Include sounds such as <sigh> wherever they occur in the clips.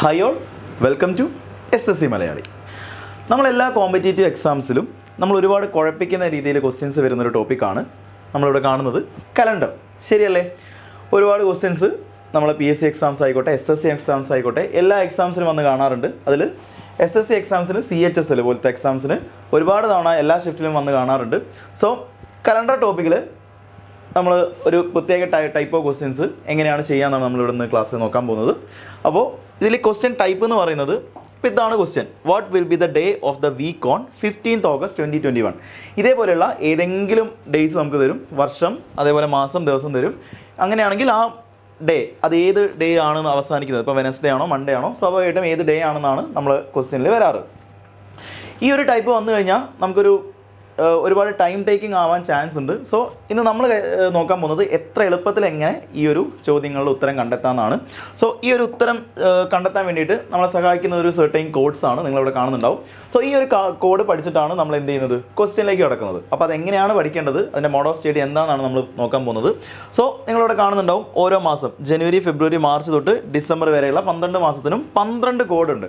high all welcome to S S C Malayali നമ്മളെല്ലാ competitive എക്സാംസിലും നമ്മൾ ഒരുപാട് കുഴപ്പിക്കുന്ന രീതിയിൽ ക്വസ്റ്റ്യൻസ് വരുന്നൊരു ടോപ്പിക്കാണ് നമ്മളിവിടെ കാണുന്നത് കലണ്ടർ ശരിയല്ലേ ഒരുപാട് ക്വസ്റ്റ്യൻസ് നമ്മളെ പി എസ് സി എക്സാംസ് ആയിക്കോട്ടെ എസ് എസ് സി എക്സാംസ് ആയിക്കോട്ടെ എല്ലാ എക്സാംസിനും വന്ന് കാണാറുണ്ട് അതിൽ എസ് എസ് സി എക്സാംസിന് സി എച്ച് എസ് എൽ പോലത്തെ എക്സാംസിന് ഒരുപാട് തവണ എല്ലാ ഷിഫ്റ്റിലും വന്ന് കാണാറുണ്ട് സോ കലണ്ടർ ടോപ്പിക്കിൽ നമ്മൾ ഒരു പ്രത്യേക ടൈപ്പ് ഓഫ് ക്വസ്റ്റ്യൻസ് എങ്ങനെയാണ് ചെയ്യാന്നാണ് നമ്മൾ ക്ലാസ് നോക്കാൻ പോകുന്നത് അപ്പോൾ ഇതിൽ ക്വസ്റ്റ്യൻ ടൈപ്പ് എന്ന് പറയുന്നത് ഇപ്പോൾ ഇതാണ് question what will be the day of the week on fifteenth August twenty twenty one ഇതേപോലെയുള്ള ഏതെങ്കിലും ഡേയ്സ് നമുക്ക് തരും വർഷം അതേപോലെ മാസം ദിവസം തരും അങ്ങനെയാണെങ്കിൽ ആ ഡേ അത് ഏത് ഡേ ആണെന്ന് അവസാനിക്കുന്നത് ഇപ്പോൾ വെനസ്ഡേ ആണോ മൺഡേ ആണോ സ്വാഭാവികമായിട്ടും ഏത് ഡേ ആണെന്നാണ് നമ്മൾ ക്വസ്റ്റ്യനിൽ വരാറ് ഈ ഒരു ടൈപ്പ് വന്നു കഴിഞ്ഞാൽ നമുക്കൊരു ഒരുപാട് ടൈം ടേക്കിംഗ് ആവാൻ ചാൻസ് ഉണ്ട് സോ ഇന്ന് നമ്മൾ നോക്കാൻ പോകുന്നത് എത്ര എളുപ്പത്തിൽ എങ്ങനെ ഈ ഒരു ചോദ്യങ്ങളുടെ ഉത്തരം കണ്ടെത്താമെന്നാണ് സോ ഈ ഒരു ഉത്തരം കണ്ടെത്താൻ വേണ്ടിയിട്ട് നമ്മളെ സഹായിക്കുന്ന ഒരു സെർട്ടൈൻ കോഡ്സ് ആണ് നിങ്ങളിവിടെ കാണുന്നുണ്ടാവും സോ ഈ ഒരു കോഡ് പഠിച്ചിട്ടാണ് നമ്മൾ എന്ത് ചെയ്യുന്നത് ക്വസ്റ്റ്യനിലേക്ക് കിടക്കുന്നത് അപ്പോൾ അതെങ്ങനെയാണ് പഠിക്കേണ്ടത് അതിൻ്റെ മോഡ് ഓഫ് സ്റ്റഡി എന്താണെന്നാണ് നമ്മൾ നോക്കാൻ പോകുന്നത് സോ നിങ്ങളിവിടെ കാണുന്നുണ്ടാവും ഓരോ മാസം ജനുവരി ഫെബ്രുവരി മാർച്ച് തൊട്ട് ഡിസംബർ വരെയുള്ള പന്ത്രണ്ട് മാസത്തിനും പന്ത്രണ്ട് കോഡുണ്ട്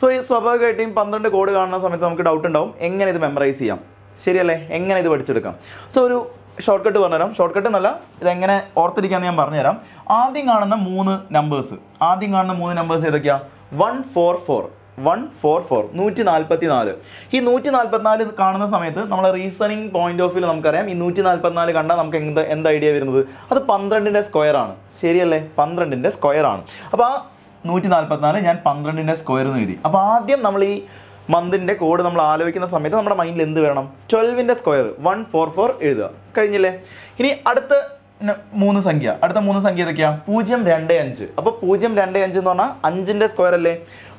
സോ ഈ സ്വാഭാവികമായിട്ടും പന്ത്രണ്ട് കോഡ് കാണുന്ന സമയത്ത് നമുക്ക് ഡൗട്ട് ഉണ്ടാവും എങ്ങനെ ഇത് മെമ്മറൈസ് ചെയ്യാം ശരിയല്ലേ എങ്ങനെ ഇത് പഠിച്ചെടുക്കാം സോ ഒരു ഷോർട്ട് കട്ട് പറഞ്ഞുതരാം ഷോർട്ട് കട്ട് എന്നല്ല ഇതെങ്ങനെ ഓർത്തിരിക്കാമെന്ന് ഞാൻ പറഞ്ഞുതരാം ആദ്യം കാണുന്ന മൂന്ന് നമ്പേഴ്സ് ആദ്യം കാണുന്ന മൂന്ന് നമ്പേഴ്സ് ഏതൊക്കെയാ one four four one four four നൂറ്റി നാൽപ്പത്തി നാല് ഈ നൂറ്റി നാൽപ്പത്തിനാല് കാണുന്ന സമയത്ത് നമ്മൾ റീസണിങ് പോയിന്റ് ഓഫിൽ നമുക്കറിയാം ഈ നൂറ്റി നാൽപ്പത്തിനാല് കണ്ടാൽ നമുക്ക് എന്ത് എന്ത് ഐഡിയ വരുന്നത് അത് പന്ത്രണ്ടിൻ്റെ സ്ക്വയർ ആണ് ശരിയല്ലേ പന്ത്രണ്ടിൻ്റെ സ്ക്വയർ ആണ് അപ്പോൾ ആ നൂറ്റി നാൽപ്പത്തിനാല് ഞാൻ പന്ത്രണ്ടിൻ്റെ സ്ക്വയർ എന്ന് എഴുതി അപ്പോൾ ആദ്യം നമ്മൾ ഈ മന്തിൻ്റെ കോഡ് നമ്മൾ ആലോചിക്കുന്ന സമയത്ത് നമ്മുടെ മൈൻഡിൽ എന്ത് വരണം ട്വൽവിൻ്റെ സ്ക്വയർ വൺ ഫോർ ഫോർ എഴുതുക കഴിഞ്ഞില്ലേ ഇനി അടുത്ത മൂന്ന് സംഖ്യ അടുത്ത മൂന്ന് സംഖ്യ ഏതൊക്കെയാണ് പൂജ്യം രണ്ട് അഞ്ച് അപ്പോൾ പൂജ്യം രണ്ട് അഞ്ച് എന്ന് പറഞ്ഞാൽ അഞ്ചിൻ്റെ സ്ക്വയർ അല്ലേ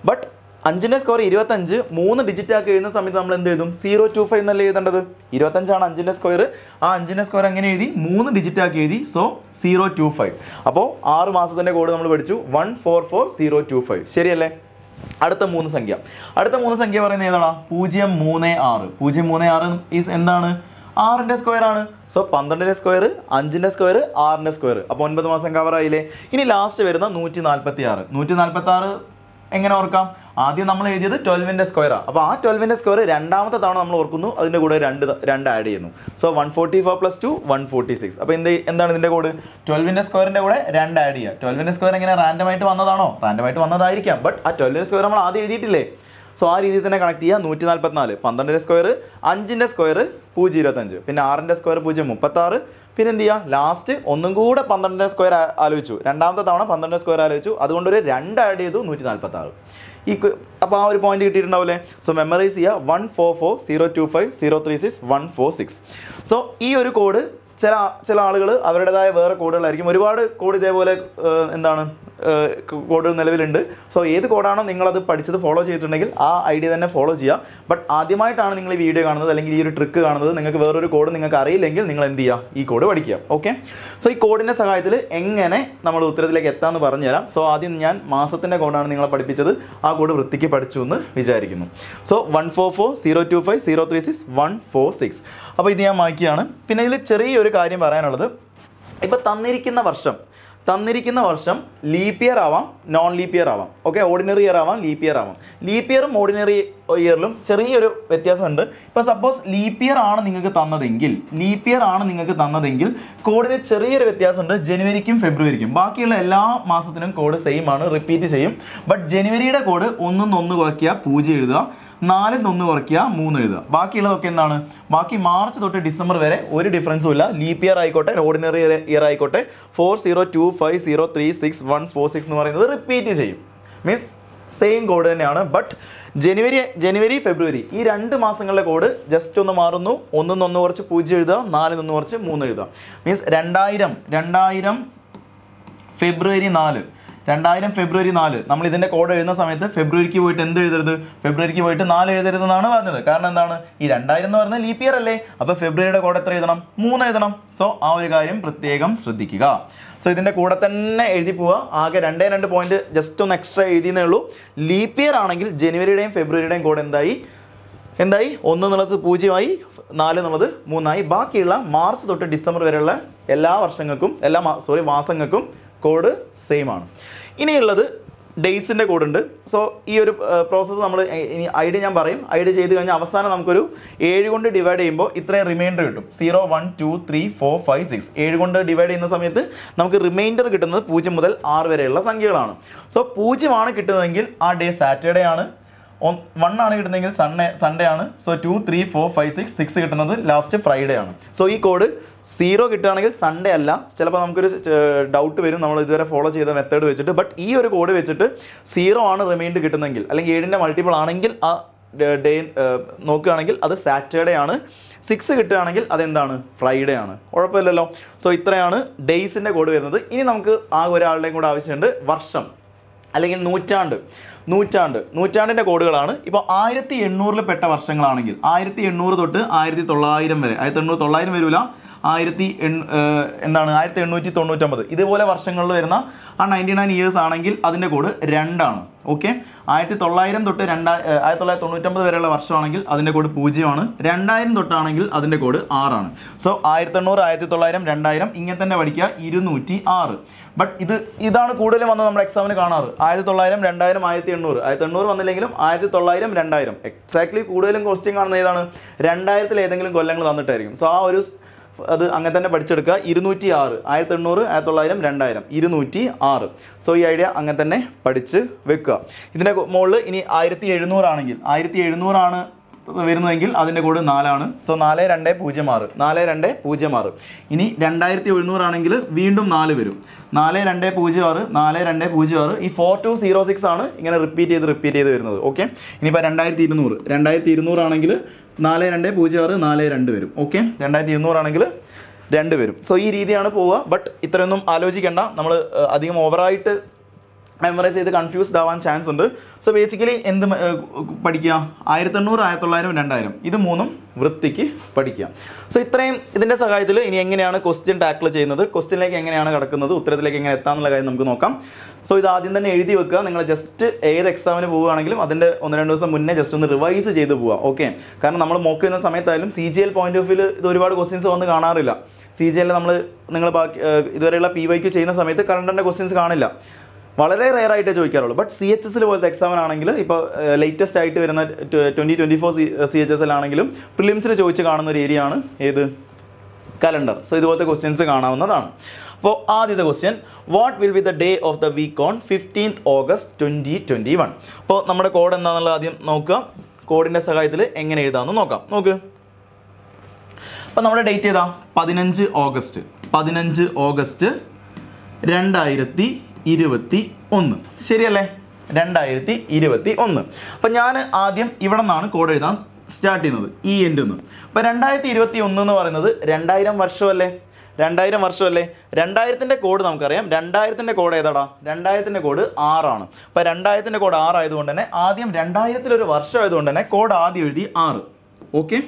ബട്ട് അഞ്ചിൻ്റെ സ്കോർ ഇരുപത്തഞ്ച് മൂന്ന് ഡിജിറ്റ് ആക്കി എഴുതുന്ന സമയത്ത് നമ്മൾ എന്ത് എഴുതും സീറോ ടു ഫൈവ് എന്നല്ലേ എഴുതേണ്ടത് ഇരുപത്തഞ്ചാണ് അഞ്ചിൻ്റെ സ്ക്വയർ ആ അഞ്ചിൻ്റെ സ്ക്വയർ അങ്ങനെ എഴുതി മൂന്ന് ഡിജിറ്റ് ആക്കി എഴുതി സോ സീറോ ടു ഫൈവ് അപ്പോൾ ആറ് മാസത്തിൻ്റെ കോഡ് നമ്മൾ പഠിച്ചു one four four zero two five ശരിയല്ലേ അടുത്ത മൂന്ന് സംഖ്യ അടുത്ത മൂന്ന് സംഖ്യ പറയുന്നത് ഏതാണ് പൂജ്യം മൂന്ന് ആറ് പൂജ്യം മൂന്ന് ആറ് ഈസ് എന്താണ് ആറിൻ്റെ സ്ക്വയർ ആണ് സോ പന്ത്രണ്ടിൻ്റെ സ്ക്വയർ അഞ്ചിൻ്റെ സ്ക്വയർ ആറിൻ്റെ സ്ക്വയർ അപ്പോൾ ഒൻപത് മാസം കവറായില്ലേ ഇനി ലാസ്റ്റ് വരുന്ന നൂറ്റി നാൽപ്പത്തി ആറ് നൂറ്റി നാൽപ്പത്തി ആറ് എങ്ങനെ ഓർക്കാം ആദ്യം നമ്മൾ എഴുതിയത് ട്വൽവിൻ്റെ സ്ക്വയറാണ് അപ്പോൾ ആ ട്വൽവിൻ്റെ സ്ക്വയർ രണ്ടാമത്തെ തവണ നമ്മൾ ഓർക്കുന്നു അതിൻ്റെ കൂടെ രണ്ട് രണ്ട് ആഡ് ചെയ്യുന്നു so one forty four plus two one forty six അപ്പോൾ എന്ത് എന്താണ് ഇതിൻ്റെ കൂടെ ട്വൽവിൻ്റെ സ്ക്വയറിൻ്റെ കൂടെ രണ്ട് ആഡ് ചെയ്യുക ട്വൽവിൻ്റെ സ്ക്വയർ എങ്ങനെ റാൻഡമായിട്ട് വന്നതാണോ റാൻഡമായിട്ട് വന്നതായിരിക്കാം ബട്ട് ആ ട്വൽവിൻ്റെ സ്ക്വയർ നമ്മൾ ആദ്യം എഴുതിയിട്ടില്ലേ സോ ആ രീതിയിൽ തന്നെ കണക്ട് ചെയ്യുക നൂറ്റി നാൽപ്പത്തിനാല് പന്ത്രണ്ടിൻ്റെ സ്ക്വയർ അഞ്ചിൻ്റെ സ്ക്വയർ പൂജ്യം ഇരുപത്തഞ്ച് പിന്നെ ആറിൻ്റെ സ്ക്വയർ പൂജ്യം മുപ്പത്താറ് പിന്നെ എന്ത് ചെയ്യുക ലാസ്റ്റ് ഒന്നും കൂടെ പന്ത്രണ്ടര സ്ക്വയർ ആലോചിച്ചു രണ്ടാമത്തെ തവണ പന്ത്രണ്ടര സ്ക്വയർ ആലോചിച്ചു അതുകൊണ്ട് ഒരു രണ്ട് ആഡ് ചെയ്തു നൂറ്റി നാൽപ്പത്തി ആറ് ഈ അപ്പോൾ ആ ഒരു പോയിന്റ് കിട്ടിയിട്ടുണ്ടാവില്ലേ സോ മെമ്മറൈസ് ചെയ്യുക one four four zero two five zero three six one four six so ഈ ഒരു കോഡ് ചില ചില ആളുകൾ അവരുടേതായ വേറെ കോഡുകളായിരിക്കും ഒരുപാട് കോഡ് ഇതേപോലെ എന്താണ് കോഡുകൾ നിലവിലുണ്ട് സോ ഏത് കോഡാണോ നിങ്ങളത് പഠിച്ചത് ഫോളോ ചെയ്തിട്ടുണ്ടെങ്കിൽ ആ ഐഡിയ തന്നെ ഫോളോ ചെയ്യുക ബട്ട് ആദ്യമായിട്ടാണ് നിങ്ങൾ ഈ വീഡിയോ കാണുന്നത് അല്ലെങ്കിൽ ഈ ഒരു ട്രിക്ക് കാണുന്നത് നിങ്ങൾക്ക് വേറൊരു കോഡ് നിങ്ങൾക്ക് അറിയില്ലെങ്കിൽ നിങ്ങൾ എന്ത് ചെയ്യുക ഈ കോഡ് പഠിക്കുക ഓക്കെ സോ ഈ കോഡിൻ്റെ സഹായത്തിൽ എങ്ങനെ നമ്മൾ ഉത്തരത്തിലേക്ക് എത്താമെന്ന് പറഞ്ഞുതരാം സോ ആദ്യം ഞാൻ മാസത്തിൻ്റെ കോഡാണ് നിങ്ങളെ പഠിപ്പിച്ചത് ആ കോഡ് വൃത്തിക്ക് പഠിച്ചു എന്ന് വിചാരിക്കുന്നു so one four four zero two five zero three six one four six അപ്പോൾ ഇത് ഞാൻ മാക്കിയാണ് പിന്നെ ഇതിൽ ചെറിയൊരു കാര്യം പറയാനുള്ളത് ഇപ്പം തന്നിരിക്കുന്ന വർഷം തന്നിരിക്കുന്ന വർഷം ലീപ് ഇയർ ആവാം നോൺ ലീപ് ഇയർ ആവാം ഓക്കെ ഓർഡിനറി ഇയർ ആവാം ലീപ് ഇയർ ആവാം ലീപ് ഇയറും ഓർഡിനറി ഇയറിലും ചെറിയൊരു വ്യത്യാസമുണ്ട് ഇപ്പോൾ സപ്പോസ് ലീപ് ഇയർ ആണ് നിങ്ങൾക്ക് തന്നതെങ്കിൽ ലീപ് ഇയർ ആണ് നിങ്ങൾക്ക് തന്നതെങ്കിൽ കോഡിന് ചെറിയൊരു വ്യത്യാസമുണ്ട് ജനുവരിക്കും ഫെബ്രുവരിക്കും ബാക്കിയുള്ള എല്ലാ മാസത്തിനും കോഡ് സെയിം ആണ് റിപ്പീറ്റ് ചെയ്യും ബട്ട് ജനുവരിയുടെ കോഡ് ഒന്നും ഒന്ന് കുറയ്ക്കുക പൂജ്യം എഴുതുക നാലിൽ നിന്ന് കുറയ്ക്കുക മൂന്ന് എഴുതുക ബാക്കിയുള്ളതൊക്കെ എന്താണ് ബാക്കി മാർച്ച് തൊട്ട് ഡിസംബർ വരെ ഒരു ഡിഫറൻസും ഇല്ല ലീപ് ഇയർ ആയിക്കോട്ടെ ഓർഡിനറി ഇയർ ആയിക്കോട്ടെ four zero two five zero three six one four six എന്ന് പറയുന്നത് റിപ്പീറ്റ് ചെയ്യും മീൻസ് സെയിം കോഡ് തന്നെയാണ് ബട്ട് ജനുവരി ജനുവരി ഫെബ്രുവരി ഈ രണ്ട് മാസങ്ങളിലെ കോഡ് ജസ്റ്റ് ഒന്ന് മാറുന്നു ഒന്നിൽ നിന്ന് കുറച്ച് പൂജ്യം എഴുതുക നാല് നിന്ന് കുറച്ച് മൂന്ന് എഴുതുക മീൻസ് രണ്ടായിരം രണ്ടായിരം ഫെബ്രുവരി നാല് രണ്ടായിരം ഫെബ്രുവരി നാല് നമ്മൾ ഇതിന്റെ കോഡ് എഴുതുന്ന സമയത്ത് ഫെബ്രുവരിക്ക് പോയിട്ട് എന്ത് എഴുതരുത് ഫെബ്രുവരിക്ക് പോയിട്ട് നാല് എന്നാണ് പറഞ്ഞത് കാരണം എന്താണ് ഈ രണ്ടായിരം എന്ന് പറഞ്ഞാൽ ലീപ്പ് ഇയർ അല്ലേ അപ്പോൾ ഫെബ്രുവരിയുടെ കോഡ് എത്ര എഴുതണം മൂന്ന് എഴുതണം സോ ആ ഒരു കാര്യം പ്രത്യേകം ശ്രദ്ധിക്കുക സോ ഇതിന്റെ കൂടെ തന്നെ എഴുതി പോവാ ആകെ രണ്ടേ രണ്ട് പോയിന്റ് ജസ്റ്റ് ഒന്ന് എക്സ്ട്രാ എഴുതിയെന്നേ ഉള്ളൂ ലീപ്പ് ഇയർ ആണെങ്കിൽ ജനുവരിയുടെയും ഫെബ്രുവരിയുടെയും കോഡ് എന്തായി എന്തായി ഒന്ന് എന്നുള്ളത് പൂജ്യമായി നാല് എന്നുള്ളത് മൂന്നായി ബാക്കിയുള്ള മാർച്ച് തൊട്ട് ഡിസംബർ വരെയുള്ള എല്ലാ വർഷങ്ങൾക്കും എല്ലാ സോറി മാസങ്ങൾക്കും കോഡ് സെയിം ആണ് ഇനിയുള്ളത് ഡേയ്സിൻ്റെ കോഡ് ഉണ്ട് സോ ഈ ഒരു പ്രോസസ്സ് നമ്മൾ ഇനി ഐഡിയ ഞാൻ പറയും ഐഡിയ ചെയ്ത് കഴിഞ്ഞാൽ അവസാനം നമുക്കൊരു ഏഴ് കൊണ്ട് ഡിവൈഡ് ചെയ്യുമ്പോൾ ഇത്രയും റിമൈൻഡർ കിട്ടും zero one two three four five six ഏഴ് കൊണ്ട് ഡിവൈഡ് ചെയ്യുന്ന സമയത്ത് നമുക്ക് റിമൈൻഡർ കിട്ടുന്നത് പൂജ്യം മുതൽ ആറ് വരെയുള്ള സംഖ്യകളാണ് സോ പൂജ്യമാണ് കിട്ടുന്നതെങ്കിൽ ആ ഡേ സാറ്റർഡേ ആണ് വൺ ആണ് കിട്ടുന്നതെങ്കിൽ സൺഡേ സൺഡേ ആണ് so two three four five six six കിട്ടുന്നത് ലാസ്റ്റ് ഫ്രൈഡേ ആണ് സോ ഈ കോഡ് സീറോ കിട്ടുകയാണെങ്കിൽ സൺഡേ അല്ല ചിലപ്പോൾ നമുക്കൊരു ഡൗട്ട് വരും നമ്മൾ ഇതുവരെ ഫോളോ ചെയ്ത മെത്തേഡ് വെച്ചിട്ട് ബട്ട് ഈ ഒരു കോഡ് വെച്ചിട്ട് സീറോ ആണ് റിമൈൻഡ് കിട്ടുന്നെങ്കിൽ അല്ലെങ്കിൽ ഏഴിൻ്റെ മൾട്ടിപ്പിൾ ആണെങ്കിൽ ആ ഡേ നോക്കുകയാണെങ്കിൽ അത് സാറ്റർഡേ ആണ് സിക്സ് കിട്ടുകയാണെങ്കിൽ അതെന്താണ് ഫ്രൈഡേ ആണ് കുഴപ്പമില്ലല്ലോ സോ ഇത്രയാണ് ഡേയ്സിൻ്റെ കോഡ് വരുന്നത് ഇനി നമുക്ക് ആ ഒരാളുടെയും കൂടെ ആവശ്യമുണ്ട് വർഷം അല്ലെങ്കിൽ നൂറ്റാണ്ട് നൂറ്റാണ്ട് നൂറ്റാണ്ടിൻ്റെ കോഡുകളാണ് ഇപ്പോൾ ആയിരത്തി എണ്ണൂറിൽ പെട്ട വർഷങ്ങളാണെങ്കിൽ ആയിരത്തി എണ്ണൂറ് തൊട്ട് ആയിരത്തി തൊള്ളായിരം വരെ ആയിരത്തി എണ്ണൂറ് തൊള്ളായിരം വരില്ല ആയിരത്തി എന്താണ് ആയിരത്തി എണ്ണൂറ്റി തൊണ്ണൂറ്റൊമ്പത് ഇതേപോലെ വർഷങ്ങളിൽ വരുന്ന ആ നയൻറ്റി നയൻ ഇയേഴ്സ് ആണെങ്കിൽ അതിൻ്റെ കൂട് രണ്ടാണ് ഓക്കെ ആയിരത്തി തൊള്ളായിരം തൊട്ട് രണ്ടാ ആയിരത്തി തൊള്ളായിരത്തി തൊണ്ണൂറ്റൊമ്പത് വരെയുള്ള വർഷമാണെങ്കിൽ അതിൻ്റെ കോഡ് പൂജ്യമാണ് രണ്ടായിരം തൊട്ടാണെങ്കിൽ അതിൻ്റെ കൂട് ആറാണ് സോ ആയിരത്തി എണ്ണൂറ് ആയിരത്തി തൊള്ളായിരം രണ്ടായിരം ഇങ്ങനെ തന്നെ പഠിക്കുക ഇരുന്നൂറ്റി ആറ് ബട്ട് ഇത് ഇതാണ് കൂടുതലും വന്ന് നമ്മുടെ എക്സാമിന് കാണാറ് ആയിരത്തി തൊള്ളായിരം രണ്ടായിരം ആയിരത്തി എണ്ണൂറ് ആയിരത്തി എണ്ണൂറ് വന്നില്ലെങ്കിലും ആയിരത്തി തൊള്ളായിരം രണ്ടായിരം എക്സാക്ട്ലി കൂടുതലും ക്വസ്റ്റ്യൻ കാണുന്ന ഏതാണ് രണ്ടായിരത്തിൽ ഏതെങ്കിലും കൊല്ലങ്ങൾ തന്നിട്ടായിരിക്കും സോ ആ ഒരു അത് അങ്ങനെ തന്നെ പഠിച്ചെടുക്കുക ഇരുന്നൂറ്റി ആറ് ആയിരത്തി എണ്ണൂറ് ആയിരത്തി തൊള്ളായിരം രണ്ടായിരം ഇരുന്നൂറ്റി ആറ് സോ ഈ ഐഡിയ അങ്ങനെ തന്നെ പഠിച്ച് വെക്കുക ഇതിൻ്റെ മുകളിൽ ഇനി ആയിരത്തി എഴുന്നൂറാണെങ്കിൽ ആയിരത്തി എഴുന്നൂറാണ് വരുന്നതെങ്കിൽ അതിൻ്റെ കൂടെ നാലാണ് സോ നാല് രണ്ട് പൂജ്യം ആറ് നാല് രണ്ട് പൂജ്യം ആറ് ഇനി രണ്ടായിരത്തി എഴുന്നൂറാണെങ്കിൽ വീണ്ടും നാല് വരും നാല് രണ്ട് പൂജ്യം ആറ് നാല് രണ്ട് പൂജ്യം ആറ് ഈ ഫോർ ടു സീറോ സിക്സ് ആണ് ഇങ്ങനെ റിപ്പീറ്റ് ചെയ്ത് റിപ്പീറ്റ് ചെയ്ത് വരുന്നത് ഓക്കെ ഇനിയിപ്പോൾ രണ്ടായിരത്തി ഇരുന്നൂറ് രണ്ടായിരത്തി ഇരുന്നൂറാണെങ്കിൽ നാല് രണ്ട് പൂജ്യം ആറ് നാല് രണ്ട് വരും ഓക്കെ രണ്ടായിരത്തി ഇരുന്നൂറാണെങ്കിൽ രണ്ട് വരും സോ ഈ രീതിയാണ് പോവുക ബട്ട് ഇത്രയൊന്നും ആലോചിക്കേണ്ട നമ്മൾ അധികം ഓവറായിട്ട് മെമ്മറൈസ് ചെയ്ത് കൺഫ്യൂസ്ഡ് ആവാൻ ചാൻസ് ഉണ്ട് സോ ബേസിക്കലി എന്ത് പഠിക്കുക ആയിരത്തി എണ്ണൂറ് ആയിരത്തി തൊള്ളായിരം രണ്ടായിരം ഇത് മൂന്നും വൃത്തിക്ക് പഠിക്കുക സോ ഇത്രയും ഇതിൻ്റെ സഹായത്തിൽ ഇനി എങ്ങനെയാണ് ക്വസ്റ്റ്യൻ ടാക്കിൾ ചെയ്യുന്നത് ക്വസ്റ്റ്യനിലേക്ക് എങ്ങനെയാണ് കിടക്കുന്നത് ഉത്തരത്തിലേക്ക് എങ്ങനെ എത്താമെന്നുള്ള കാര്യം നമുക്ക് നോക്കാം സോ ഇത് ആദ്യം തന്നെ എഴുതി വെക്കുക നിങ്ങൾ ജസ്റ്റ് ഏത് എക്സാമിന് പോവുകയാണെങ്കിലും അതിൻ്റെ ഒന്ന് രണ്ട് ദിവസം മുന്നേ ജസ്റ്റ് ഒന്ന് റിവൈസ് ചെയ്ത് പോവുക ഓക്കെ കാരണം നമ്മൾ മോക്ക് ചെയ്യുന്ന സമയത്തായാലും C G L point of view ഇത് ഒരുപാട് ക്വസ്റ്റ്യൻസ് വന്ന് കാണാറില്ല സി ജി എല്ലിൽ നമ്മൾ നിങ്ങൾ ബാക്കി ഇതുവരെയുള്ള പി വൈക്ക് ചെയ്യുന്ന സമയത്ത് കറണ്ടിൻ്റെ ക്വസ്റ്റ്യൻസ് കാണില്ല വളരെ റെയർ ആയിട്ടേ ചോദിക്കാറുള്ളൂ ബട്ട് സി എച്ച് എസിൽ പോലത്തെ എക്സാമിനാണെങ്കിൽ ഇപ്പോൾ ലേറ്റസ്റ്റ് ആയിട്ട് വരുന്ന twenty twenty four C H ആണെങ്കിലും പ്രിലിംസിൽ ചോദിച്ച് കാണുന്ന ഒരു ഏരിയ ആണ് ഏത് കലണ്ടർ സോ ഇതുപോലത്തെ ക്വസ്റ്റ്യൻസ് കാണാവുന്നതാണ് അപ്പോൾ ആദ്യത്തെ question what will be the day of the week on fifteenth August twenty twenty one അപ്പോൾ നമ്മുടെ കോഡ് എന്താണെന്നുള്ളത് ആദ്യം നോക്കുക കോഡിൻ്റെ സഹായത്തിൽ എങ്ങനെ എഴുതാമെന്ന് നോക്കാം നോക്ക് അപ്പോൾ നമ്മുടെ ഡേറ്റ് ഏതാ പതിനഞ്ച് ഓഗസ്റ്റ് പതിനഞ്ച് ഓഗസ്റ്റ് രണ്ടായിരത്തി ഇരുപത്തി ഒന്ന് ശരിയല്ലേ രണ്ടായിരത്തി ഇരുപത്തി ഒന്ന് അപ്പം ഞാൻ ആദ്യം ഇവിടെ നിന്നാണ് കോഡ് എഴുതാൻ സ്റ്റാർട്ട് ചെയ്യുന്നത് ഈ എൻഡിൽ നിന്ന് അപ്പം രണ്ടായിരത്തി ഇരുപത്തി ഒന്ന് എന്ന് പറയുന്നത് രണ്ടായിരം വർഷമല്ലേ രണ്ടായിരം വർഷമല്ലേ രണ്ടായിരത്തിൻ്റെ കോഡ് നമുക്കറിയാം രണ്ടായിരത്തിൻ്റെ കോഡ് ഏതാടാ രണ്ടായിരത്തിൻ്റെ കോഡ് ആറാണ് അപ്പം രണ്ടായിരത്തിൻ്റെ കോഡ് ആറായതുകൊണ്ട് തന്നെ ആദ്യം രണ്ടായിരത്തിലൊരു വർഷം ആയതുകൊണ്ട് തന്നെ കോഡ് ആദ്യം എഴുതി ആറ് ഓക്കെ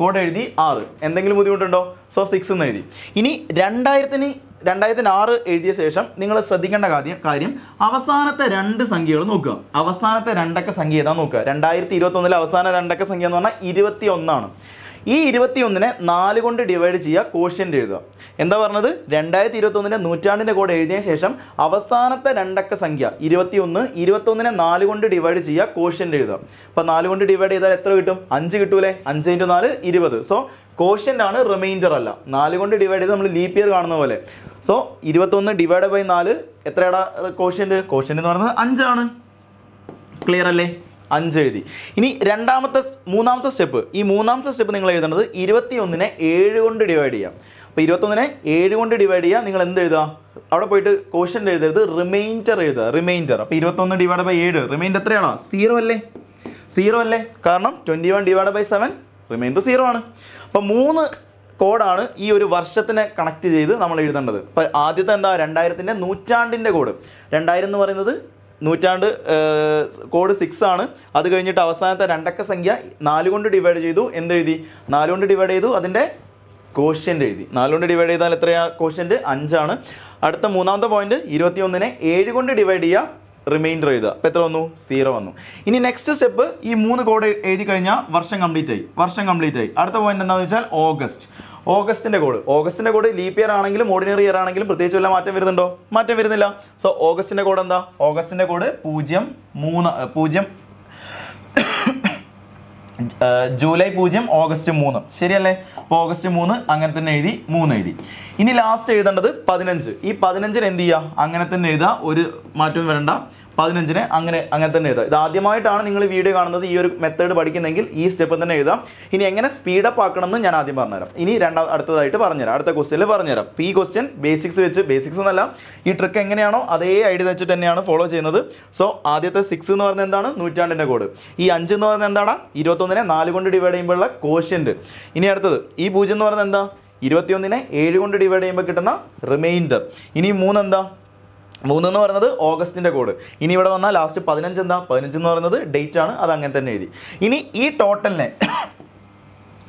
കോഡ് എഴുതി ആറ് എന്തെങ്കിലും ബുദ്ധിമുട്ടുണ്ടോ സോ സിക്സ് എന്ന് എഴുതി ഇനി രണ്ടായിരത്തിന് രണ്ടായിരത്തി ആറ് എഴുതിയ ശേഷം നിങ്ങൾ ശ്രദ്ധിക്കേണ്ട കാര്യം കാര്യം അവസാനത്തെ രണ്ട് സംഖ്യകൾ നോക്കുക അവസാനത്തെ രണ്ടക്ക സംഖ്യ ഏതാ നോക്കുക രണ്ടായിരത്തി ഒന്നിലെ അവസാന രണ്ടക്ക സംഖ്യ എന്ന് പറഞ്ഞാൽ ഇരുപത്തി ഒന്നാണ് ഈ ഇരുപത്തിയൊന്നിനെ നാല് കൊണ്ട് ഡിവൈഡ് ചെയ്യുക കോഷ്യൻ്റ് എഴുതുക എന്താ പറഞ്ഞത് രണ്ടായിരത്തി ഇരുപത്തൊന്നിൻ്റെ നൂറ്റാണ്ടിൻ്റെ കൂടെ എഴുതിയ ശേഷം അവസാനത്തെ രണ്ടക്ക സംഖ്യ ഇരുപത്തിയൊന്ന് ഇരുപത്തൊന്നിനെ നാല് കൊണ്ട് ഡിവൈഡ് ചെയ്യുക കോഷ്യൻ്റ് എഴുതുക അപ്പോൾ നാല് കൊണ്ട് ഡിവൈഡ് ചെയ്താൽ എത്ര കിട്ടും അഞ്ച് കിട്ടൂലേ അഞ്ച് ഇൻറ്റു നാല് ഇരുപത് സോ കോഷ്യൻ്റ് ആണ് റിമൈൻഡർ അല്ല നാല് കൊണ്ട് ഡിവൈഡ് ചെയ്ത് നമ്മൾ ലീപ്പ് ഇയർ കാണുന്ന പോലെ സോ ഇരുപത്തൊന്ന് ഡിവൈഡ് ബൈ നാല് എത്രയാടാ കോഷ്യൻ്റ് കോഷ്യൻ്റ് എന്ന് പറയുന്നത് അഞ്ചാണ് ക്ലിയർ അല്ലേ അഞ്ച് എഴുതി ഇനി രണ്ടാമത്തെ മൂന്നാമത്തെ സ്റ്റെപ്പ് ഈ മൂന്നാമത്തെ സ്റ്റെപ്പ് നിങ്ങൾ എഴുതേണ്ടത് ഇരുപത്തിയൊന്നിനെ ഏഴ് കൊണ്ട് ഡിവൈഡ് ചെയ്യാം അപ്പോൾ ഇരുപത്തൊന്നിനെ ഏഴ് കൊണ്ട് ഡിവൈഡ് ചെയ്യുക നിങ്ങൾ എന്ത് എഴുതുക അവിടെ പോയിട്ട് ക്വസ്റ്റൻ എഴുതരുത് റിമൈൻഡർ എഴുതുക റിമൈൻഡർ അപ്പോൾ ഇരുപത്തൊന്ന് ഡിവൈഡ് ബൈ ഏഴ് റിമൈൻഡർ എത്രയാണോ സീറോ അല്ലേ സീറോ അല്ലേ കാരണം twenty one divide by seven remainder zero ആണ് അപ്പോൾ മൂന്ന് കോഡാണ് ഈ ഒരു വർഷത്തിനെ കണക്ട് ചെയ്ത് നമ്മൾ എഴുതേണ്ടത് അപ്പോൾ ആദ്യത്തെ എന്താ രണ്ടായിരത്തിൻ്റെ നൂറ്റാണ്ടിൻ്റെ കോഡ് രണ്ടായിരം എന്ന് പറയുന്നത് നൂറ്റാണ്ട് കോഡ് സിക്സ് ആണ് അത് കഴിഞ്ഞിട്ട് അവസാനത്തെ രണ്ടക്ക സംഖ്യ നാല് കൊണ്ട് ഡിവൈഡ് ചെയ്തു എന്തെഴുതി നാല് കൊണ്ട് ഡിവൈഡ് ചെയ്തു അതിൻ്റെ കോഷ്യൻ്റ് എഴുതി നാലുകൊണ്ട് ഡിവൈഡ് ചെയ്താൽ എത്രയാണ് കോഷ്യൻ്റ് അഞ്ചാണ് അടുത്ത മൂന്നാമത്തെ പോയിന്റ് ഇരുപത്തിയൊന്നിനെ ഏഴ് കൊണ്ട് ഡിവൈഡ് ചെയ്യുക റിമൈൻഡർ എഴുതുക അപ്പോൾ എത്ര വന്നു സീറോ വന്നു ഇനി നെക്സ്റ്റ് സ്റ്റെപ്പ് ഈ മൂന്ന് കോഡ് എഴുതി കഴിഞ്ഞാൽ വർഷം കംപ്ലീറ്റ് ആയി വർഷം കംപ്ലീറ്റ് ആയി അടുത്ത പോയിന്റ് എന്താണെന്ന് വെച്ചാൽ ഓഗസ്റ്റ് ഓഗസ്റ്റിൻ്റെ കോഡ് ഓഗസ്റ്റിൻ്റെ കോഡ് ലീപ്പ് ഇയർ ആണെങ്കിലും ഓർഡിനറി ഇയർ ആണെങ്കിലും പ്രത്യേകിച്ച് വല്ല മാറ്റം വരുന്നുണ്ടോ മാറ്റം വരുന്നില്ല സോ ഓഗസ്റ്റിൻ്റെ കോഡ് എന്താ ഓഗസ്റ്റിൻ്റെ കോഡ് പൂജ്യം മൂന്ന് പൂജ്യം ജൂലൈ പൂജ്യം ഓഗസ്റ്റ് മൂന്ന് ശരിയല്ലേ അപ്പോൾ ഓഗസ്റ്റ് മൂന്ന് അങ്ങനെ തന്നെ എഴുതി മൂന്ന് എഴുതി ഇനി ലാസ്റ്റ് എഴുതേണ്ടത് പതിനഞ്ച് ഈ പതിനഞ്ചിന് എന്ത് ചെയ്യുക അങ്ങനെ തന്നെ എഴുതുക ഒരു മാറ്റവും വരണ്ട പതിനഞ്ചിന് അങ്ങനെ അങ്ങനെ തന്നെ എഴുതാം ഇത് ആദ്യമായിട്ടാണ് നിങ്ങൾ വീഡിയോ കാണുന്നത് ഈ ഒരു മെത്തേഡ് പഠിക്കുന്നെങ്കിൽ ഈ സ്റ്റെപ്പ് തന്നെ എഴുതാം ഇനി എങ്ങനെ സ്പീഡപ്പ് ആക്കണമെന്ന് ഞാൻ ആദ്യം പറഞ്ഞുതരാം ഇനി രണ്ടാം അടുത്തതായിട്ട് പറഞ്ഞുതരാം അടുത്ത ക്വസ്റ്റ്യനിൽ പറഞ്ഞുതരാം ഈ ക്വസ്റ്റ്യൻ ബേസിക്സ് വെച്ച് ബേസിക്സ് എന്നല്ല ഈ ട്രിക്ക് എങ്ങനെയാണോ അതേ ഐഡിയ വെച്ചിട്ട് തന്നെയാണ് ഫോളോ ചെയ്യുന്നത് സോ ആദ്യത്തെ സിക്സ് എന്ന് പറഞ്ഞ എന്താണ് നൂറ്റാണ്ടിൻ്റെ കോഡ് ഈ അഞ്ച് എന്ന് പറഞ്ഞാൽ എന്താണ് ഇരുപത്തൊന്നിനെ നാല് കൊണ്ട് ഡിവൈഡ് ചെയ്യുമ്പോഴുള്ള കോഷ്യൻ്റ് ഇനി അടുത്തത് ഈ പൂജ്യം എന്ന് പറഞ്ഞാൽ എന്താ ഇരുപത്തിയൊന്നിനെ ഏഴ് കൊണ്ട് ഡിവൈഡ് ചെയ്യുമ്പോൾ കിട്ടുന്ന റിമൈൻഡർ ഇനി മൂന്നെന്താ എന്ന് പറയുന്നത് ഓഗസ്റ്റിൻ്റെ കോഡ് ഇനി ഇവിടെ വന്നാൽ ലാസ്റ്റ് പതിനഞ്ച് എന്താ പതിനഞ്ച് എന്ന് പറയുന്നത് ഡേറ്റ് ആണ് അത് അങ്ങനെ തന്നെ എഴുതി ഇനി ഈ ടോട്ടലിനെ <coughs>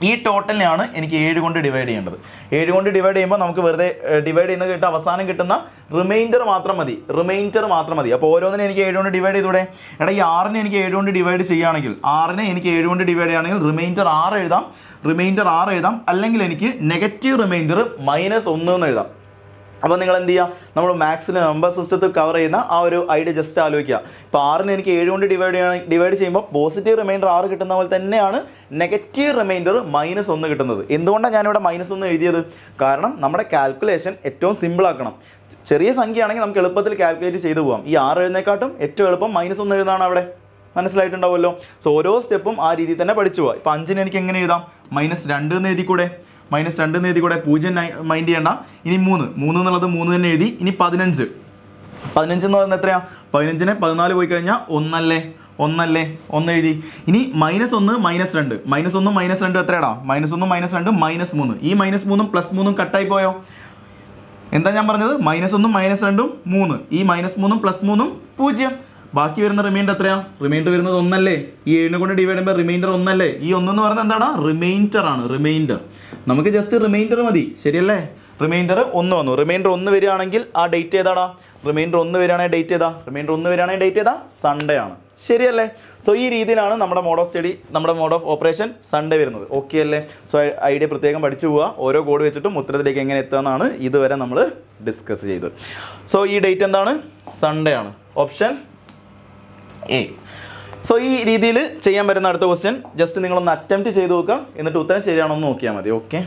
ഈ ടോട്ടലിനെയാണ് എനിക്ക് ഏഴ് കൊണ്ട് ഡിവൈഡ് ചെയ്യേണ്ടത് ഏഴ് കൊണ്ട് ഡിവൈഡ് ചെയ്യുമ്പോൾ നമുക്ക് വെറുതെ ഡിവൈഡ് ചെയ്യുന്ന കിട്ടുന്ന അവസാനം കിട്ടുന്ന റിമൈൻഡർ മാത്രം മതി റിമൈൻഡർ മാത്രം മതി അപ്പോൾ ഓരോന്നിനെ എനിക്ക് ഏഴ് കൊണ്ട് ഡിവൈഡ് ചെയ്തൂടെ എടാ ഈ ആറിനെ എനിക്ക് ഏഴ് കൊണ്ട് ഡിവൈഡ് ചെയ്യുകയാണെങ്കിൽ ആറിനെ എനിക്ക് ഏഴ് കൊണ്ട് ഡിവൈഡ് ചെയ്യുകയാണെങ്കിൽ റിമൈൻഡർ ആറ് എഴുതാം റിമൈൻഡർ ആറ് എഴുതാം അല്ലെങ്കിൽ എനിക്ക് നെഗറ്റീവ് റിമൈൻഡർ മൈനസ് ഒന്ന് എന്ന് എഴുതാം അപ്പോൾ നിങ്ങൾ എന്ത് ചെയ്യുക നമ്മൾ മാത്സിൻ്റെ നമ്പർ സിസ്റ്റത്തിൽ കവർ ചെയ്യുന്ന ആ ഒരു ഐഡിയ ജസ്റ്റ് ആലോചിക്കുക ഇപ്പോൾ ആറിന് എനിക്ക് ഏഴ് കൊണ്ട് ഡിവൈഡ് ചെയ്യാൻ ഡിവൈഡ് ചെയ്യുമ്പോൾ പോസിറ്റീവ് റിമൈൻഡർ ആറ് കിട്ടുന്ന പോലെ തന്നെയാണ് നെഗറ്റീവ് റിമൈൻഡർ മൈനസ് ഒന്ന് കിട്ടുന്നത് എന്തുകൊണ്ടാണ് ഞാനിവിടെ മൈനസ് ഒന്ന് എഴുതിയത് കാരണം നമ്മുടെ കാൽക്കുലേഷൻ ഏറ്റവും സിമ്പിളാക്കണം ചെറിയ സംഖ്യയാണെങ്കിൽ നമുക്ക് എളുപ്പത്തിൽ കാൽക്കുലേറ്റ് ചെയ്തു പോകാം ഈ ആറ് എഴുന്നേക്കാട്ടും ഏറ്റവും എളുപ്പം മൈനസ് ഒന്ന് എഴുതാണ് അവിടെ മനസ്സിലായിട്ടുണ്ടാവുമല്ലോ സോ ഓരോ സ്റ്റെപ്പും ആ രീതിയിൽ തന്നെ പഠിച്ചു പോകാം ഇപ്പോൾ അഞ്ചിന് എനിക്ക് എങ്ങനെ എഴുതാം മൈനസ് രണ്ട് എന്ന് എഴുതിക്കൂടെ മൈനസ് രണ്ട് എന്ന് എഴുതി കൂടെ പൂജ്യം മൈൻഡ് ചെയ്യണ്ട ഇനി മൂന്ന് മൂന്ന് എന്നുള്ളത് മൂന്ന് തന്നെ എഴുതി ഇനി പതിനഞ്ച് പതിനഞ്ച് എന്ന് പറയുന്നത് എത്രയാ പതിനഞ്ചിനെ പതിനാല് പോയി കഴിഞ്ഞാൽ ഒന്നല്ലേ ഒന്നല്ലേ ഒന്ന് എഴുതി ഇനി മൈനസ് ഒന്ന് മൈനസ് രണ്ട് മൈനസ് ഒന്നും മൈനസ് രണ്ടും എത്രയാടാ മൈനസ് ഒന്നും മൈനസ് രണ്ടും മൈനസ് മൂന്ന് ഈ മൈനസ് മൂന്നും പ്ലസ് മൂന്നും കട്ടായി പോയോ എന്താ ഞാൻ പറഞ്ഞത് മൈനസ് ഒന്നും മൈനസ് രണ്ടും മൂന്ന് ഈ മൈനസ് മൂന്നും പ്ലസ് മൂന്നും പൂജ്യം ബാക്കി വരുന്ന റിമൈൻഡർ എത്രയാണ് റിമൈൻഡർ വരുന്നത് ഒന്നല്ലേ ഈ ഏഴിനെ കൊണ്ട് ഡിവൈഡ് ചെയ്യുമ്പോൾ റിമൈൻഡർ ഒന്നല്ലേ ഈ ഒന്നെന്ന് പറയുന്നത് എന്താണ് റിമൈൻഡർ ആണ് റിമൈൻഡർ നമുക്ക് ജസ്റ്റ് റിമൈൻഡർ മതി ശരിയല്ലേ റിമൈൻഡർ ഒന്ന് വന്നു റിമൈൻഡർ ഒന്ന് വരികയാണെങ്കിൽ ആ ഡേറ്റ് ഏതാടാ റിമൈൻഡർ ഒന്ന് വരികയാണെങ്കിൽ ഡേറ്റ് ഏതാ റിമൈൻഡർ ഒന്ന് വരികയാണെങ്കിൽ ഡേറ്റ് ഏതാ സൺഡേ ആണ് ശരിയല്ലേ സോ ഈ രീതിയിലാണ് നമ്മുടെ മോഡ് ഓഫ് സ്റ്റഡി നമ്മുടെ മോഡ് ഓഫ് ഓപ്പറേഷൻ സൺഡേ വരുന്നത് ഓക്കെ അല്ലേ സോ ഐഡിയ പ്രത്യേകം പഠിച്ചു പോവുക ഓരോ കോഡ് വെച്ചിട്ടും ഉത്തരത്തിലേക്ക് എങ്ങനെ എത്തുകയെന്നാണ് ഇതുവരെ നമ്മൾ ഡിസ്കസ് ചെയ്തത് സോ ഈ ഡേറ്റ് എന്താണ് സൺഡേ ആണ് ഓപ്ഷൻ എ സോ ഈ രീതിയിൽ ചെയ്യാൻ പറ്റുന്ന അടുത്ത ക്വസ്റ്റ്യൻ ജസ്റ്റ് നിങ്ങളൊന്ന് അറ്റംപ്റ്റ് ചെയ്ത് നോക്കാം എന്നിട്ട് ഉത്തരം ശരിയാണോ എന്ന് നോക്കിയാൽ മതി ഓക്കെ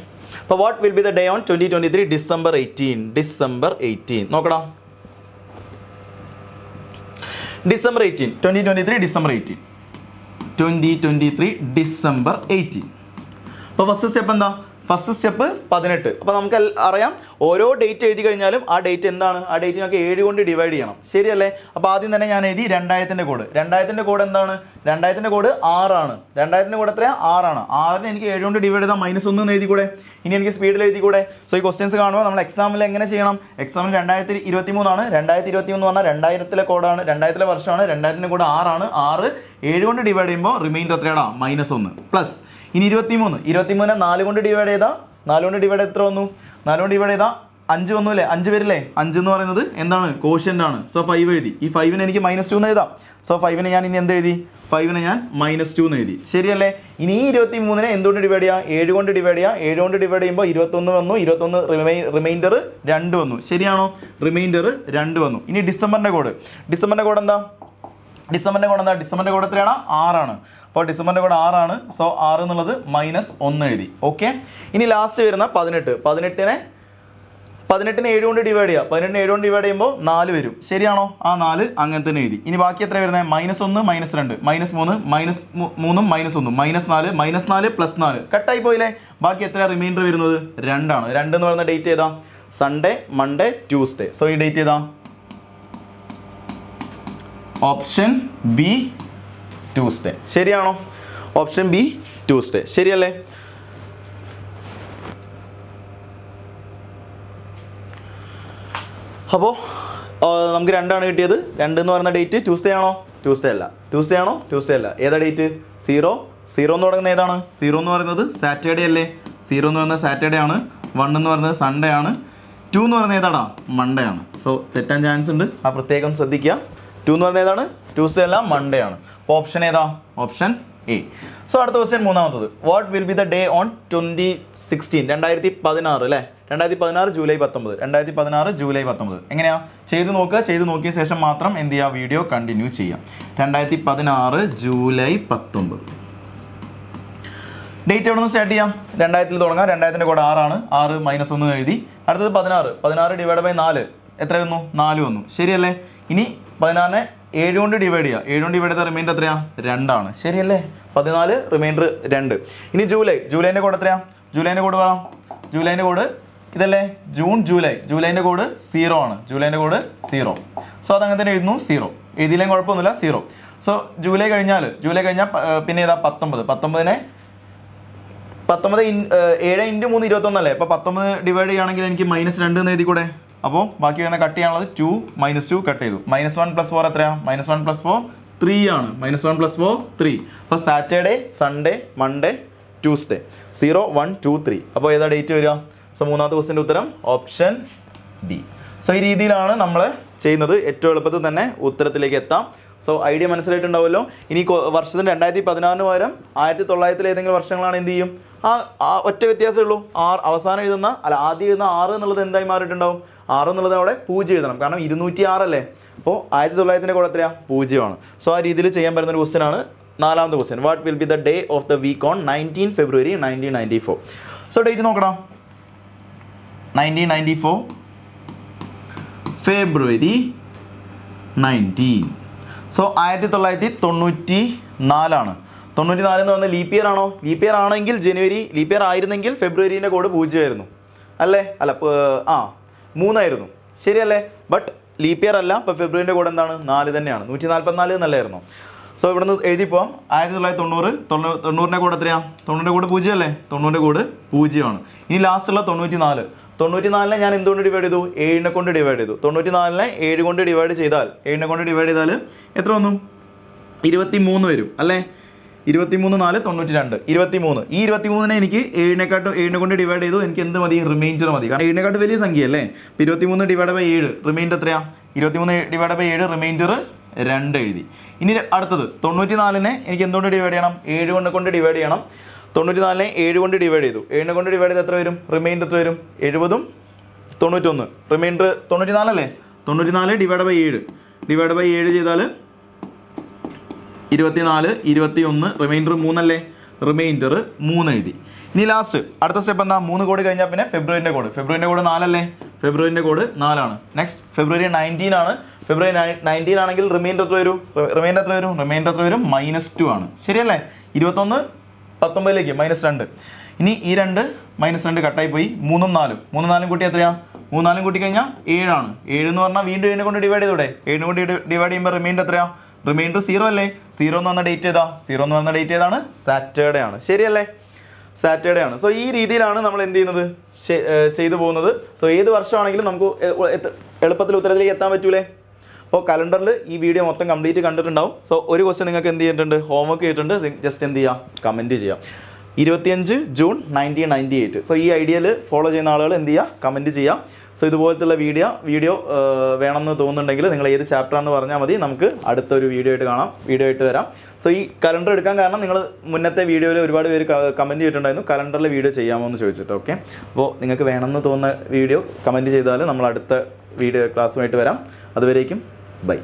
അപ്പോൾ what will be the day on twenty twenty three December eighteen December eighteen നോക്കടാ December eighteen twenty twenty three December eighteen twenty twenty three December eighteen അപ്പോൾ ഫസ്റ്റ് സ്റ്റെപ്പ് എന്താ ഫസ്റ്റ് സ്റ്റെപ്പ് പതിനെട്ട് അപ്പോൾ നമുക്ക് അറിയാം ഓരോ ഡേറ്റ് എഴുതി കഴിഞ്ഞാലും ആ ഡേറ്റ് എന്താണ് ആ നമുക്ക് ഏഴ് കൊണ്ട് ഡിവൈഡ് ചെയ്യണം ശരിയല്ലേ അപ്പോൾ ആദ്യം തന്നെ ഞാൻ എഴുതി രണ്ടായിരത്തിൻ്റെ കോഡ് രണ്ടായിരത്തിൻ്റെ കോഡ് എന്താണ് രണ്ടായിരത്തിൻ്റെ കോഡ് ആറാണ് രണ്ടായിരത്തിൻ്റെ കോഡ് എത്രയാണ് ആറാണ് ആറിന് എനിക്ക് ഏഴ് കൊണ്ട് ഡിവൈഡ് ചെയ്താൽ മൈനസ് ഒന്ന് എന്ന് എഴുതിക്കൂടെ ഇനി എനിക്ക് സ്പീഡിൽ എഴുതിക്കൂടെ സോ ഈ ക്വസ്റ്റ്യൻസ് കാണുമ്പോൾ നമ്മൾ എക്സാമിൽ എങ്ങനെ ചെയ്യണം എക്സാമിൽ രണ്ടായിരത്തി ഇരുപത്തി മൂന്നാണ് രണ്ടായിരത്തി ഇരുപത്തി മൂന്ന് പറഞ്ഞാൽ രണ്ടായിരത്തിലെ കോഡാണ് രണ്ടായിരത്തിലെ വർഷമാണ് രണ്ടായിരത്തിൻ്റെ കോഡ് ആറാണ് ആറ് ഏഴ് കൊണ്ട് ഡിവൈഡ് ചെയ്യുമ്പോൾ റിമൈൻഡർ എത്രയാണ് മൈനസ് ഒന്ന് പ്ലസ് ഇനി ഇരുപത്തിമൂന്ന് ഇരുപത്തിമൂന്ന് നാല് കൊണ്ട് ഡിവൈഡ് ചെയ്താൽ നാല് കൊണ്ട് ഡിവൈഡ് എത്ര വന്നു നാല് കൊണ്ട് ഡിവൈഡ് ചെയ്താൽ അഞ്ച് വന്നു അല്ലേ അഞ്ച് വരില്ലേ അഞ്ച് എന്ന് പറയുന്നത് എന്താണ് കോഷ്യൻ്റ് ആണ് സോ ഫൈവ് എഴുതി ഈ ഫൈവിന് എനിക്ക് മൈനസ് ടു എന്ന് എഴുതാം സോ ഫൈവിന് ഞാൻ ഇനി എന്ത് എഴുതി ഫൈവിന് ഞാൻ മൈനസ് ടു എന്ന് എഴുതി ശരിയല്ലേ ഇനി ഈ ഇരുപത്തി മൂന്നിനെ എന്തുകൊണ്ട് ഡിവൈഡ് ചെയ്യാം ഏഴ് കൊണ്ട് ഡിവൈഡ് ചെയ്യാം ഏഴ് കൊണ്ട് ഡിവൈഡ് ചെയ്യുമ്പോൾ ഇരുപത്തൊന്ന് വന്നു ഇരുപത്തൊന്ന് റിമൈൻഡർ രണ്ട് വന്നു ശരിയാണോ റിമൈൻഡർ രണ്ട് വന്നു ഇനി ഡിസംബറിൻ്റെ കോഡ് ഡിസംബറിൻ്റെ കോഡ് എന്താ ഡിസംബറിൻ്റെ കോഡ് എന്താ ഡിസംബറിൻ്റെ കോഡ് എത്രയാണ് ആറാണ് അപ്പോൾ ഡിസംബറിൻ്റെ കൂടെ ആറാണ് സോ ആറ് എന്നുള്ളത് മൈനസ് ഒന്ന് എഴുതി ഓക്കെ ഇനി ലാസ്റ്റ് വരുന്ന പതിനെട്ട് പതിനെട്ടിനെ പതിനെട്ടിന് ഏഴ് കൊണ്ട് ഡിവൈഡ് ചെയ്യുക പതിനെട്ടിന് ഏഴ് കൊണ്ട് ഡിവൈഡ് ചെയ്യുമ്പോൾ നാല് വരും ശരിയാണോ ആ നാല് അങ്ങനെ തന്നെ എഴുതി ഇനി ബാക്കി എത്ര വരുന്നത് മൈനസ് ഒന്ന് മൈനസ് രണ്ട് മൈനസ് മൂന്ന് മൈനസ് മൂന്നും മൈനസ് ഒന്നും മൈനസ് നാല് മൈനസ് നാല് പ്ലസ് നാല് കട്ടായി പോയില്ലേ ബാക്കി എത്ര റിമൈൻഡർ വരുന്നത് രണ്ടാണ് രണ്ട് എന്ന് പറയുന്ന ഡേറ്റ് ഏതാ സൺഡേ മൺഡേ ട്യൂസ്ഡേ സോ ഈ ഡേറ്റ് ഏതാ ഓപ്ഷൻ ബി ട്യൂസ്ഡേ ശരിയാണോ ഓപ്ഷൻ ബി ട്യൂസ്ഡേ ശരിയല്ലേ അപ്പോൾ നമുക്ക് രണ്ടാണ് കിട്ടിയത് രണ്ട് എന്ന് പറയുന്ന ഡേറ്റ് ട്യൂസ്ഡേ ആണോ ട്യൂസ്ഡേ അല്ല ട്യൂസ്ഡേ ആണോ ട്യൂസ്ഡേ അല്ല ഏതാ ഡേറ്റ് സീറോ സീറോ എന്ന് പറയുന്നത് ഏതാണ് സീറോ എന്ന് പറയുന്നത് സാറ്റർഡേ അല്ലേ സീറോ എന്ന് പറയുന്നത് സാറ്റർഡേ ആണ് വൺ എന്ന് പറയുന്നത് സൺഡേ ആണ് ടു എന്ന് പറയുന്നത് ഏതാടാ മൺഡേ ആണ് സോ തെറ്റാൻ ചാൻസ് ഉണ്ട് ആ പ്രത്യേകം ശ്രദ്ധിക്കുക ടു എന്ന് പറഞ്ഞ ഏതാണ് ട്യൂസ്ഡേ അല്ല മൺഡേ ആണ് അപ്പോൾ ഓപ്ഷൻ ഏതാ ഓപ്ഷൻ എ സോ അടുത്ത ക്വസ്റ്റ്യൻ മൂന്നാമത്തത് what will be the day on twenty sixteen രണ്ടായിരത്തി പതിനാറ് അല്ലേ രണ്ടായിരത്തി പതിനാറ് ജൂലൈ പത്തൊമ്പത് രണ്ടായിരത്തി പതിനാറ് ജൂലൈ പത്തൊമ്പത് എങ്ങനെയാ ചെയ്ത് നോക്കുക ചെയ്ത് നോക്കിയ ശേഷം മാത്രം എന്ത് ചെയ്യുക വീഡിയോ കണ്ടിന്യൂ ചെയ്യാം രണ്ടായിരത്തി പതിനാറ് ജൂലൈ പത്തൊമ്പത് ഡേറ്റ് എവിടെ നിന്ന് സ്റ്റാർട്ട് ചെയ്യാം രണ്ടായിരത്തിൽ തുടങ്ങാം രണ്ടായിരത്തിൻ്റെ കൂടെ ആറാണ് ആറ് മൈനസ് ഒന്ന് എഴുതി അടുത്തത് പതിനാറ് പതിനാറ് ഡിവൈഡ് ബൈ നാല് എത്ര വന്നു നാല് വന്നു ശരിയല്ലേ ഇനി പതിനാറിനെ ഏഴ് കൊണ്ട് ഡിവൈഡ് ചെയ്യുക ഏഴ് കൊണ്ട് ഡിവൈഡ് ചെയ്ത റിമൈൻഡർ എത്രയാ രണ്ടാണ് ശരിയല്ലേ പതിനാല് റിമൈൻഡർ രണ്ട് ഇനി ജൂലൈ ജൂലൈൻ്റെ കോഡ് എത്രയാ ജൂലൈൻ്റെ കോഡ് പറയാം ജൂലൈൻ്റെ കോഡ് ഇതല്ലേ ജൂൺ ജൂലൈ ജൂലൈൻ്റെ കോഡ് സീറോ ആണ് ജൂലൈൻ്റെ കോഡ് സീറോ സോ അതങ്ങനെ തന്നെ എഴുതുന്നു സീറോ എഴുതിയില്ലെങ്കിൽ കുഴപ്പമൊന്നുമില്ല സീറോ സോ ജൂലൈ കഴിഞ്ഞാൽ ജൂലൈ കഴിഞ്ഞാൽ പിന്നെ ഏതാ പത്തൊമ്പത് പത്തൊമ്പതിനെ പത്തൊമ്പത് ഇൻ ഏഴ് ഇൻറ്റു മൂന്ന് ഇരുപത്തൊന്നല്ലേ അപ്പോൾ പത്തൊമ്പത് ഡിവൈഡ് ചെയ്യുകയാണെങ്കിൽ എനിക്ക് മൈനസ് രണ്ട് എന്ന് എഴുതിക്കൂടെ അപ്പോൾ ബാക്കി വരുന്ന കട്ട് ചെയ്യാനുള്ളത് ടു മൈനസ് ടു കട്ട് ചെയ്തു മൈനസ് വൺ പ്ലസ് ഫോർ എത്രയാണ് minus one plus four three ആണ് minus one plus four three അപ്പോൾ Saturday Sunday Monday Tuesday zero one two three അപ്പോൾ ഏതാ ഡേറ്റ് വരിക സോ മൂന്നാമത്തെ ക്വസ്റ്റിൻ്റെ ഉത്തരം ഓപ്ഷൻ ബി സോ ഈ രീതിയിലാണ് നമ്മൾ ചെയ്യുന്നത് ഏറ്റവും എളുപ്പത്തിൽ തന്നെ ഉത്തരത്തിലേക്ക് എത്താം സോ ഐഡിയ മനസ്സിലായിട്ടുണ്ടാവുമല്ലോ ഇനി വർഷത്തിന് രണ്ടായിരത്തി പതിനാറിന് പകരം ആയിരത്തി തൊള്ളായിരത്തിലെ ഏതെങ്കിലും വർഷങ്ങളാണ് എന്ത് ചെയ്യും ആ ഒറ്റ വ്യത്യാസമേ ഉള്ളൂ ആർ അവസാനം എഴുതുന്ന അല്ല ആദ്യം എഴുതുന്ന ആറ് എന്നുള്ളത് എന്തായി മാറിയിട്ടുണ്ടാവും ആറ് എന്നുള്ളത് അവിടെ പൂജ്യം എഴുതണം കാരണം ഇരുന്നൂറ്റി ആറല്ലേ അപ്പോൾ ആയിരത്തി തൊള്ളായിരത്തിൻ്റെ കൂടെ എത്രയാണ് പൂജ്യമാണ് സോ ആ രീതിയിൽ ചെയ്യാൻ പറ്റുന്ന ഒരു ക്വസ്റ്റ്യനാണ് നാലാമത്തെ question what will be the day of the week on nineteen February nineteen ninety four so date നോക്കണം nineteen ninety four February nineteen so ആയിരത്തി തൊള്ളായിരത്തി തൊണ്ണൂറ്റി നാലാണ് തൊണ്ണൂറ്റി നാല് എന്ന് പറഞ്ഞാൽ ലീപ്പ് ഇയർ ആണോ ലീപ്പ് ഇയർ ആണെങ്കിൽ ജനുവരി ലീപ്പ് ഇയർ ആയിരുന്നെങ്കിൽ ഫെബ്രുവരിൻ്റെ കോഡ് പൂജ്യമായിരുന്നു അല്ലേ അല്ല ആ മൂന്നായിരുന്നു ശരിയല്ലേ ബട്ട് ലീപ്പിയർ അല്ല ഇപ്പോൾ ഫെബ്രുവരിൻ്റെ കൂടെ എന്താണ് നാല് തന്നെയാണ് നൂറ്റി നാൽപ്പത്തിനാല് എന്നല്ലായിരുന്നു സോ ഇവിടെ നിന്ന് എഴുതി പോവാം ആയിരത്തി തൊള്ളായിരത്തി തൊണ്ണൂറ് തൊണ്ണൂറ് തൊണ്ണൂറിൻ്റെ കൂടെ എത്രയാണ് തൊണ്ണൂറിൻ്റെ കൂടെ പൂജ്യം അല്ലേ തൊണ്ണൂറിൻ്റെ കൂടെ പൂജ്യമാണ് ഇനി ലാസ്റ്റുള്ള തൊണ്ണൂറ്റി നാല് തൊണ്ണൂറ്റി നാലിനെ ഞാൻ എന്തുകൊണ്ട് ഡിവൈഡ് ചെയ്തു ഏഴിനെ കൊണ്ട് ഡിവൈഡ് ചെയ്തു തൊണ്ണൂറ്റി നാലിനെ ഏഴ് കൊണ്ട് ഡിവൈഡ് ചെയ്താൽ ഏഴിനെ കൊണ്ട് ഡിവൈഡ് ചെയ്താൽ എത്ര വന്നു ഇരുപത്തി മൂന്ന് വരും അല്ലേ ഇരുപത്തിമൂന്ന് നാല് തൊണ്ണൂറ്റി രണ്ട് ഇരുപത്തിമൂന്ന് ഈ ഇരുപത്തിമൂന്നിനെ എനിക്ക് ഏഴിനെക്കാട്ടും ഏഴിനെ കൊണ്ട് ഡിവൈഡ് ചെയ്തു എനിക്ക് എന്ത് മതി റിമൈൻഡർ മതി കാരണം ഏഴിനെക്കാട്ട് വലിയ സംഖ്യയല്ലേ അപ്പോൾ ഇരുപത്തിമൂന്ന് ഡിവൈഡ് ബൈ ഏഴ് റിമൈൻഡർ എത്രയാണ് ഇരുപത്തിമൂന്ന് ഡിവൈഡ് ബൈ ഏഴ് റിമൈൻഡർ രണ്ട് എഴുതി ഇനി അടുത്തത് തൊണ്ണൂറ്റി നാലിനെ എനിക്ക് എന്തുകൊണ്ട് ഡിവൈഡ് ചെയ്യണം ഏഴ് കൊണ്ട് കൊണ്ട് ഡിവൈഡ് ചെയ്യണം തൊണ്ണൂറ്റി നാലിനെ ഏഴ് കൊണ്ട് ഡിവൈഡ് ചെയ്തു ഏഴിനെ കൊണ്ട് ഡിവൈഡ് ചെയ്ത് എത്ര വരും റിമൈൻഡർ എത്ര വരും എഴുപതും തൊണ്ണൂറ്റൊന്ന് റിമൈൻഡർ തൊണ്ണൂറ്റി നാലല്ലേ തൊണ്ണൂറ്റി നാല് ഡിവൈഡ് ബൈ ഏഴ് ഡിവൈഡ് ബൈ ഏഴ് ചെയ്താൽ ഇരുപത്തിനാല് ഇരുപത്തിയൊന്ന് റിമൈൻഡർ മൂന്നല്ലേ റിമൈൻഡർ മൂന്ന് എഴുതി ഇനി ലാസ്റ്റ് അടുത്ത സ്റ്റെപ്പ് എന്താ മൂന്ന് കോഡ് കഴിഞ്ഞാൽ പിന്നെ ഫെബ്രുവരിൻ്റെ കോഡ് ഫെബ്രുവരിൻ്റെ കോഡ് നാലല്ലേ ഫെബ്രുവരിൻ്റെ കോഡ് നാലാണ് നെക്സ്റ്റ് ഫെബ്രുവരി നയൻറ്റീൻ ആണ് ഫെബ്രുവരി നയൻറ്റീൻ ആണെങ്കിൽ റിമൈൻഡർ എത്ര വരും റിമൈൻഡർ എത്ര വരും റിമൈൻഡർ എത്ര വരും മൈനസ് ടു ആണ് ശരിയല്ലേ ഇരുപത്തൊന്ന് പത്തൊമ്പതിലേക്ക് മൈനസ് രണ്ട് ഇനി ഈ രണ്ട് മൈനസ് രണ്ട് കട്ടായി പോയി മൂന്നും നാലും മൂന്നും നാലും കൂട്ടി എത്രയാ മൂന്നാലും കൂട്ടി കഴിഞ്ഞാൽ ഏഴാണ് ഏഴ് എന്ന് പറഞ്ഞാൽ വീണ്ടും ഏഴിനെ കൊണ്ട് ഡിവൈഡ് ചെയ്തൂടെ ഏഴിനെ കൊണ്ട് ഡിവൈഡ് ചെയ്യുമ്പോൾ റിമൈൻഡർ എത്രയാണ് റിമൈൻഡർ സീറോ അല്ലേ സീറോ എന്ന് പറഞ്ഞ ഡേറ്റ് ഏതാ സീറോ എന്ന് പറഞ്ഞ ഡേറ്റ് ഏതാണ് സാറ്റർഡേ ആണ് ശരിയല്ലേ സാറ്റർഡേ ആണ് സോ ഈ രീതിയിലാണ് നമ്മൾ എന്ത് ചെയ്യുന്നത് ചെയ്തു പോകുന്നത് സോ ഏത് വർഷമാണെങ്കിലും നമുക്ക് എളുപ്പത്തിൽ ഉത്തരത്തിലേക്ക് എത്താൻ പറ്റൂലേ അപ്പോൾ കലണ്ടറിൽ ഈ വീഡിയോ മൊത്തം കംപ്ലീറ്റ് കണ്ടിട്ടുണ്ടാവും സോ ഒരു ക്വസ്റ്റൻ നിങ്ങൾക്ക് എന്ത് ചെയ്തിട്ടുണ്ട് ഹോംവർക്ക് ചെയ്തിട്ടുണ്ട് ജസ്റ്റ് എന്ത് ചെയ്യാം കമൻറ്റ് ചെയ്യാം ഇരുപത്തിയഞ്ച് June nineteen ninety eight so ഈ ഐഡിയയിൽ ഫോളോ ചെയ്യുന്ന ആളുകൾ എന്ത് ചെയ്യുക കമൻറ്റ് ചെയ്യുക സോ ഇതുപോലത്തുള്ള വീഡിയോ വീഡിയോ വേണമെന്ന് തോന്നുന്നുണ്ടെങ്കിൽ നിങ്ങൾ ഏത് ചാപ്റ്ററാണെന്ന് പറഞ്ഞാൽ മതി നമുക്ക് അടുത്തൊരു വീഡിയോ ആയിട്ട് കാണാം വീഡിയോ ആയിട്ട് വരാം സോ ഈ കലണ്ടർ എടുക്കാൻ കാരണം നിങ്ങൾ മുന്നത്തെ വീഡിയോയിൽ ഒരുപാട് പേര് കമൻറ്റ് ചെയ്തിട്ടുണ്ടായിരുന്നു കലണ്ടറിൽ വീഡിയോ ചെയ്യാമോ എന്ന് ചോദിച്ചിട്ട് ഓക്കെ അപ്പോൾ നിങ്ങൾക്ക് വേണമെന്ന് തോന്നുന്ന വീഡിയോ കമൻറ്റ് ചെയ്താൽ നമ്മൾ അടുത്ത വീഡിയോ ക്ലാസ്സുമായിട്ട് വരാം അതുവരേക്കും ബൈ